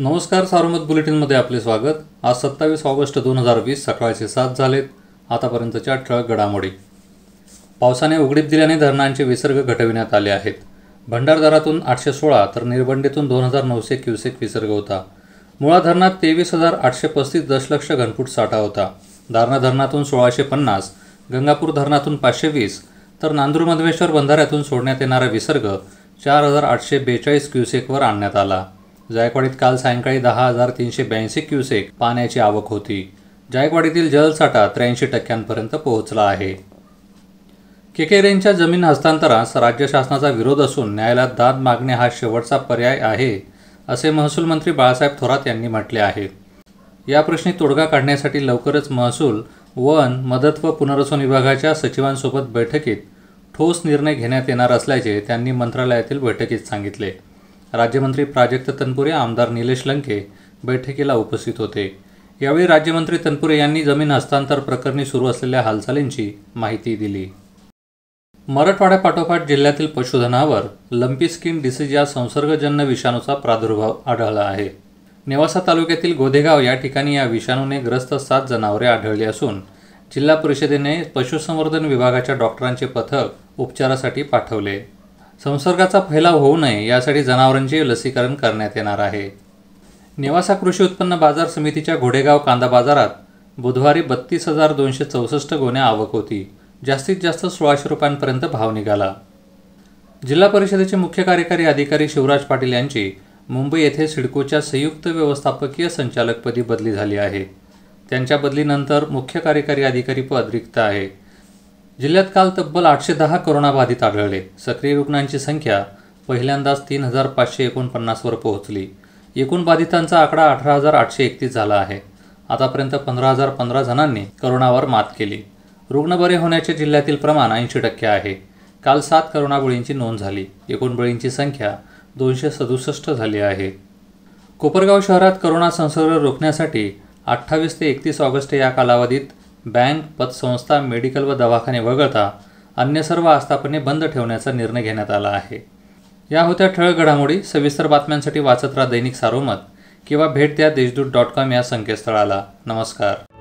नमस्कार सार्वमत बुलेटिनमध्ये आपले स्वागत आज सत्तावीस ऑगस्ट दोन हजार वीस सकाळचे सात झालेत आतापर्यंतच्या ठळक घडामोडी पावसाने उघडीप दिल्याने धरणांचे विसर्ग घटविण्यात आले आहेत भंडारदारातून आठशे सोळा तर निर्बंडीतून दोन हजार नऊशे क्युसेक विसर्ग होता मुळा धरणात तेवीस हजार आठशे पस्तीस दशलक्ष घनफूट साठा होता दारणा धरणातून सोळाशे पन्नास गंगापूर धरणातून पाचशे वीस तर नांदूर मधमेश्वर बंधाऱ्यातून सोडण्यात येणारा विसर्ग चार हजार आठशे बेचाळीस क्युसेकवर आणण्यात आला जायकवाडीत काल सायंकाळी दहा हजार तीनशे ब्याऐंशी क्युसेक पाण्याची आवक होती जायकवाडीतील जलसाठा त्र्याऐंशी टक्क्यांपर्यंत पोहोचला आहे केकेरेंच्या जमीन हस्तांतरास राज्य शासनाचा विरोध असून न्यायालयात दाद मागणे हा शेवटचा पर्याय आहे असे महसूल मंत्री बाळासाहेब थोरात यांनी म्हटले आहे या प्रश्नी तोडगा काढण्यासाठी लवकरच महसूल वन मदत व पुनर्वसन विभागाच्या सचिवांसोबत बैठकीत ठोस निर्णय घेण्यात येणार असल्याचे त्यांनी मंत्रालयातील बैठकीत सांगितले राज्यमंत्री प्राजक्त तनपुरे आमदार निलेश लंके बैठकीला उपस्थित होते यावेळी राज्यमंत्री तनपुरे यांनी जमीन हस्तांतर प्रकरणी सुरू असलेल्या हालचालींची माहिती दिली मराठवाड्यापाठोपाठ जिल्ह्यातील पशुधनावर लंपी स्किन डिसीज या संसर्गजन्य विषाणूचा प्रादुर्भाव आढळला आहे नेवासा तालुक्यातील गोदेगाव या ठिकाणी या विषाणूने ग्रस्त सात जनावरे आढळली असून जिल्हा परिषदेने पशुसंवर्धन विभागाच्या डॉक्टरांचे पथक उपचारासाठी पाठवले संसर्गाचा फैलाव होऊ नये यासाठी जनावरांचे लसीकरण करण्यात येणार आहे नेवासा कृषी उत्पन्न बाजार समितीच्या घोडेगाव कांदा बाजारात बुधवारी बत्तीस हजार दोनशे चौसष्ट गोण्या आवक होती जास्तीत जास्त सोळाशे रुपयांपर्यंत भाव निघाला जिल्हा परिषदेचे मुख्य कार्यकारी अधिकारी शिवराज पाटील यांची मुंबई येथे सिडकोच्या संयुक्त व्यवस्थापकीय संचालकपदी बदली झाली आहे त्यांच्या बदलीनंतर मुख्य कार्यकारी अधिकारी पद रिक्त आहे जिल्ह्यात काल तब्बल आठशे दहा कोरोनाबाधित आढळले सक्रिय रुग्णांची संख्या पहिल्यांदाच तीन हजार पाचशे एकोणपन्नासवर पोहोचली एकूण बाधितांचा आकडा अठरा हजार आठशे एकतीस झाला आहे आतापर्यंत पंधरा हजार पंधरा जणांनी करोनावर मात केली रुग्ण बरे होण्याचे जिल्ह्यातील प्रमाण ऐंशी टक्के आहे काल सात बळींची नोंद झाली एकूण बळींची संख्या दोनशे सदुसष्ट झाली आहे कोपरगाव शहरात करोना संसर्ग रोखण्यासाठी अठ्ठावीस ते एकतीस ऑगस्ट या कालावधीत बँक पतसंस्था मेडिकल व दवाखाने वगळता अन्य सर्व आस्थापने बंद ठेवण्याचा निर्णय घेण्यात आला आहे या होत्या ठळक घडामोडी सविस्तर बातम्यांसाठी वाचत राहा दैनिक सारोमत किंवा भेट द्या देशदूत डॉट कॉम या संकेतस्थळाला नमस्कार